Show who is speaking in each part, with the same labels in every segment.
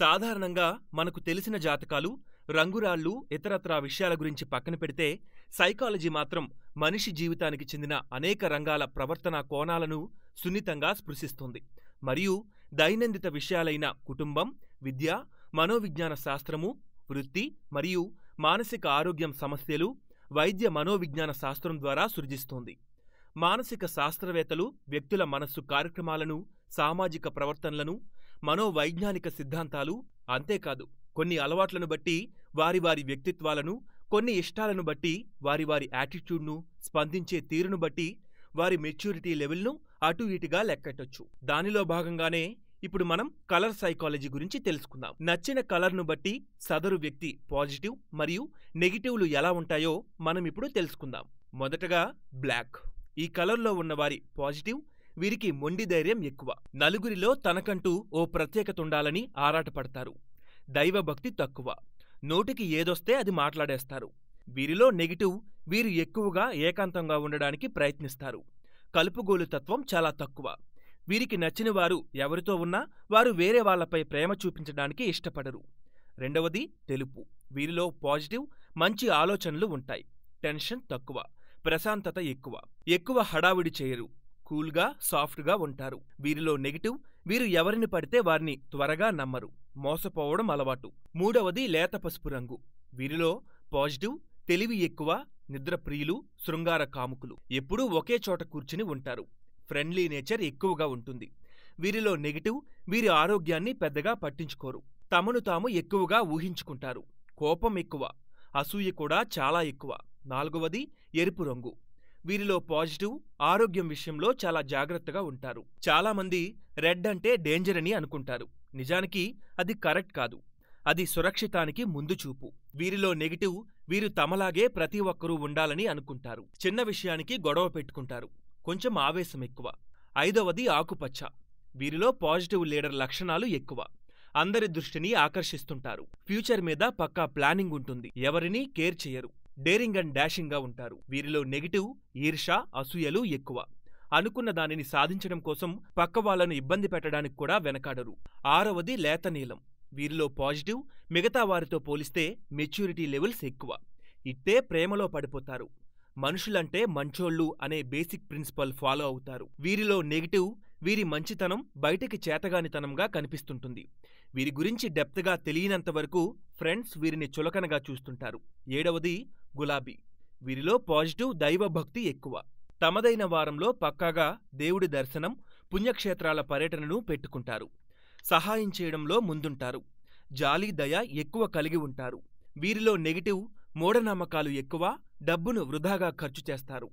Speaker 1: సాధారణంగా మనకు తెలిసిన జాతకాలు రంగురాళ్ళు ఇతరత్రా విషయాల గురించి పక్కన పెడితే సైకాలజీ మాత్రం మనిషి జీవితానికి చెందిన అనేక రంగాల ప్రవర్తనా కోణాలను సున్నితంగా స్పృశిస్తుంది మరియు దైనందిత విషయాలైన కుటుంబం విద్య మనోవిజ్ఞాన శాస్త్రము వృత్తి మరియు మానసిక ఆరోగ్యం సమస్యలు వైద్య మనోవిజ్ఞాన శాస్త్రం ద్వారా సృజిస్తోంది మానసిక శాస్త్రవేత్తలు వ్యక్తుల మనస్సు కార్యక్రమాలను సామాజిక ప్రవర్తనలను మనోవైజ్ఞానిక సిద్ధాంతాలు అంతేకాదు కొన్ని అలవాట్లను బట్టి వారి వారి వ్యక్తిత్వాలను కొన్ని ఇష్టాలను బట్టి వారి వారి యాటిట్యూడ్ను స్పందించే తీరును బట్టి వారి మెచ్యూరిటీ లెవెల్ను అటు ఇటుగా లెక్కెట్టొచ్చు దానిలో భాగంగానే ఇప్పుడు మనం కలర్ సైకాలజీ గురించి తెలుసుకుందాం నచ్చిన కలర్ను బట్టి సదరు వ్యక్తి పాజిటివ్ మరియు నెగిటివ్లు ఎలా ఉంటాయో మనం ఇప్పుడు తెలుసుకుందాం మొదటగా బ్లాక్ ఈ కలర్లో ఉన్నవారి పాజిటివ్ వీరికి మొండి ధైర్యం ఎక్కువ నలుగురిలో తనకంటూ ఓ ప్రత్యేకత ఉండాలని ఆరాటపడతారు దైవభక్తి తక్కువ నోటికి ఏదొస్తే అది మాట్లాడేస్తారు వీరిలో నెగిటివ్ వీరు ఎక్కువగా ఏకాంతంగా ఉండడానికి ప్రయత్నిస్తారు కలుపుగోలు తత్వం చాలా తక్కువ వీరికి నచ్చిన వారు ఎవరితో ఉన్నా వారు వేరే వాళ్లపై ప్రేమ చూపించడానికి ఇష్టపడరు రెండవది తెలుపు వీరిలో పాజిటివ్ మంచి ఆలోచనలు ఉంటాయి టెన్షన్ తక్కువ ప్రశాంతత ఎక్కువ ఎక్కువ హడావిడి చేయరు కూల్గా సాఫ్ట్గా ఉంటారు వీరిలో నెగిటివ్ వీరు ఎవరిని పడితే వారిని త్వరగా నమ్మరు మోసపోవడం అలవాటు మూడవది లేత పసుపు రంగు వీరిలో పాజిటివ్ తెలివి ఎక్కువ ప్రియులు శృంగార కాముకులు ఎప్పుడూ ఒకే చోట కూర్చుని ఉంటారు ఫ్రెండ్లీ నేచర్ ఎక్కువగా ఉంటుంది వీరిలో నెగిటివ్ వీరి ఆరోగ్యాన్ని పెద్దగా పట్టించుకోరు తమను తాము ఎక్కువగా ఊహించుకుంటారు కోపం ఎక్కువ అసూయ కూడా చాలా ఎక్కువ నాలుగవది ఎరుపు రంగు వీరిలో పాజిటివ్ ఆరోగ్యం విషయంలో చాలా జాగ్రత్తగా ఉంటారు చాలామంది రెడ్ అంటే డేంజర్ అని అనుకుంటారు నిజానికి అది కరెక్ట్ కాదు అది సురక్షితానికి ముందు చూపు వీరిలో నెగిటివ్ వీరు తమలాగే ప్రతి ఒక్కరూ ఉండాలని అనుకుంటారు చిన్న విషయానికి గొడవ పెట్టుకుంటారు కొంచెం ఆవేశం ఎక్కువ ఐదవది ఆకుపచ్చ వీరిలో పాజిటివ్ లీడర్ లక్షణాలు ఎక్కువ అందరి దృష్టిని ఆకర్షిస్తుంటారు ఫ్యూచర్ మీద పక్కా ప్లానింగ్ ఉంటుంది ఎవరినీ కేర్ చేయరు డేరింగ్ అండ్ డాషింగ్గా ఉంటారు వీరిలో నెగిటివ్ ఈర్ష అసూయలు ఎక్కువ అనుకున్న దానిని సాధించడం కోసం పక్క వాళ్లను ఇబ్బంది పెట్టడానికి కూడా వెనకాడరు ఆరవది లేత నీలం వీరిలో పాజిటివ్ మిగతా వారితో పోలిస్తే మెచ్యూరిటీ లెవెల్స్ ఎక్కువ ఇట్టే ప్రేమలో పడిపోతారు మనుషులంటే మంచోళ్ళు అనే బేసిక్ ప్రిన్సిపల్ ఫాలో అవుతారు వీరిలో నెగిటివ్ వీరి మంచితనం బయటికి చేతగానితనంగా కనిపిస్తుంటుంది వీరి గురించి డెప్త్గా తెలియనంతవరకు ఫ్రెండ్స్ వీరిని చులకనగా చూస్తుంటారు ఏడవది గులాబీ వీరిలో పాజిటివ్ దైవభక్తి ఎక్కువ తమదైన వారంలో పక్కాగా దేవుడి దర్శనం పుణ్యక్షేత్రాల పర్యటనను పెట్టుకుంటారు సహాయం చేయడంలో ముందుంటారు జాలి దయ ఎక్కువ కలిగి ఉంటారు వీరిలో నెగిటివ్ మూఢనమ్మకాలు ఎక్కువ డబ్బును వృధాగా ఖర్చు చేస్తారు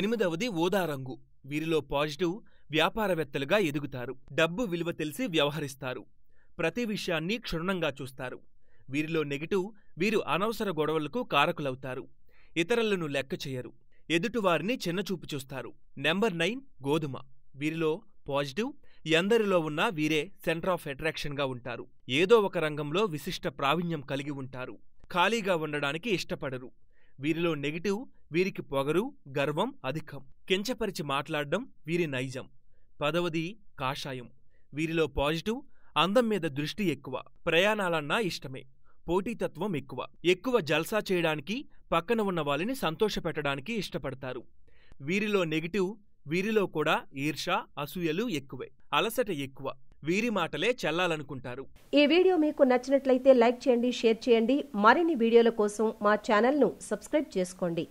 Speaker 1: ఎనిమిదవది ఓదారంగు వీరిలో పాజిటివ్ వ్యాపారవేత్తలుగా ఎదుగుతారు డబ్బు విలువ తెలిసి వ్యవహరిస్తారు ప్రతి విషయాన్ని క్షుణ్ణంగా చూస్తారు వీరిలో నెగిటివ్ వీరు అనవసర గొడవలకు కారకులవుతారు ఇతరులను లెక్క చేయరు ఎదుటివారిని చిన్నచూపు చూస్తారు నెంబర్ నైన్ గోధుమ వీరిలో పాజిటివ్ ఎందరిలో ఉన్నా వీరే సెంటర్ ఆఫ్ అట్రాక్షన్గా ఉంటారు ఏదో ఒక రంగంలో విశిష్ట ప్రావీణ్యం కలిగి ఉంటారు ఖాళీగా ఉండడానికి ఇష్టపడరు వీరిలో నెగిటివ్ వీరికి పొగరు గర్వం అధికం కించపరిచి మాట్లాడడం వీరి నైజం పదవది కాషాయం వీరిలో పాజిటివ్ అందం మీద దృష్టి ఎక్కువ ప్రయాణాలన్నా ఇష్టమే పోటీతత్వం ఎక్కువ ఎక్కువ జల్సా చేయడానికి పక్కన ఉన్న వాళ్ళని సంతోషపెట్టడానికి ఇష్టపడతారు వీరిలో నెగిటివ్ వీరిలో కూడా ఈర్ష అసూయలు ఎక్కువే అలసట ఎక్కువ వీరి మాటలే చెల్లాలనుకుంటారు ఈ వీడియో మీకు నచ్చినట్లయితే లైక్ చేయండి షేర్ చేయండి మరిన్ని వీడియోల కోసం మా ఛానల్ను సబ్స్క్రైబ్ చేసుకోండి